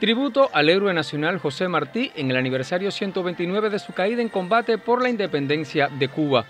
Tributo al héroe nacional José Martí en el aniversario 129 de su caída en combate por la independencia de Cuba.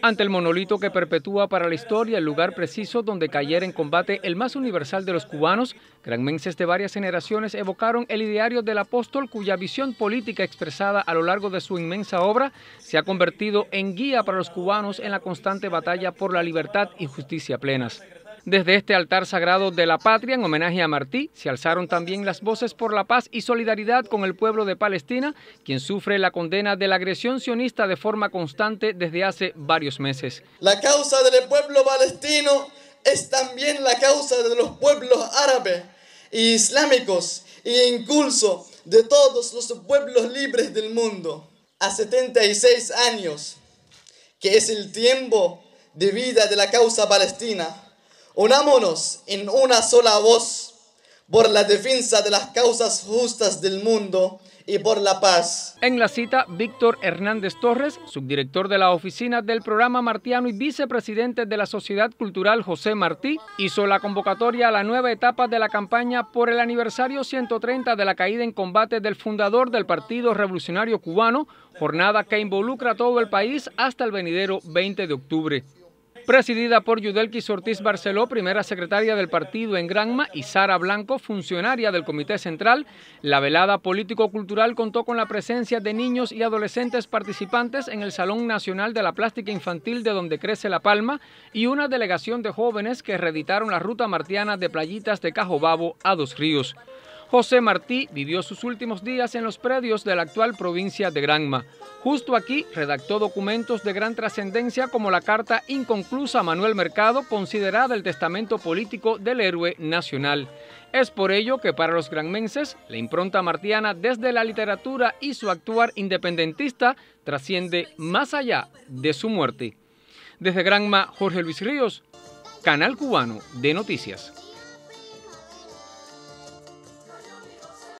Ante el monolito que perpetúa para la historia el lugar preciso donde cayera en combate el más universal de los cubanos, granmenses de varias generaciones evocaron el ideario del apóstol cuya visión política expresada a lo largo de su inmensa obra se ha convertido en guía para los cubanos en la constante batalla por la libertad y justicia plenas. Desde este altar sagrado de la patria, en homenaje a Martí, se alzaron también las voces por la paz y solidaridad con el pueblo de Palestina, quien sufre la condena de la agresión sionista de forma constante desde hace varios meses. La causa del pueblo palestino es también la causa de los pueblos árabes e islámicos e incluso de todos los pueblos libres del mundo. A 76 años, que es el tiempo de vida de la causa palestina, Unámonos en una sola voz por la defensa de las causas justas del mundo y por la paz. En la cita, Víctor Hernández Torres, subdirector de la oficina del programa Martiano y vicepresidente de la Sociedad Cultural José Martí, hizo la convocatoria a la nueva etapa de la campaña por el aniversario 130 de la caída en combate del fundador del Partido Revolucionario Cubano, jornada que involucra a todo el país hasta el venidero 20 de octubre presidida por Yudelquis Ortiz Barceló, primera secretaria del partido en Granma, y Sara Blanco, funcionaria del Comité Central. La velada político-cultural contó con la presencia de niños y adolescentes participantes en el Salón Nacional de la Plástica Infantil de donde crece La Palma y una delegación de jóvenes que reeditaron la ruta martiana de playitas de Cajobabo a Dos Ríos. José Martí vivió sus últimos días en los predios de la actual provincia de Granma. Justo aquí redactó documentos de gran trascendencia como la carta inconclusa a Manuel Mercado, considerada el testamento político del héroe nacional. Es por ello que para los granmenses, la impronta martiana desde la literatura y su actuar independentista trasciende más allá de su muerte. Desde Granma, Jorge Luis Ríos, Canal Cubano de Noticias.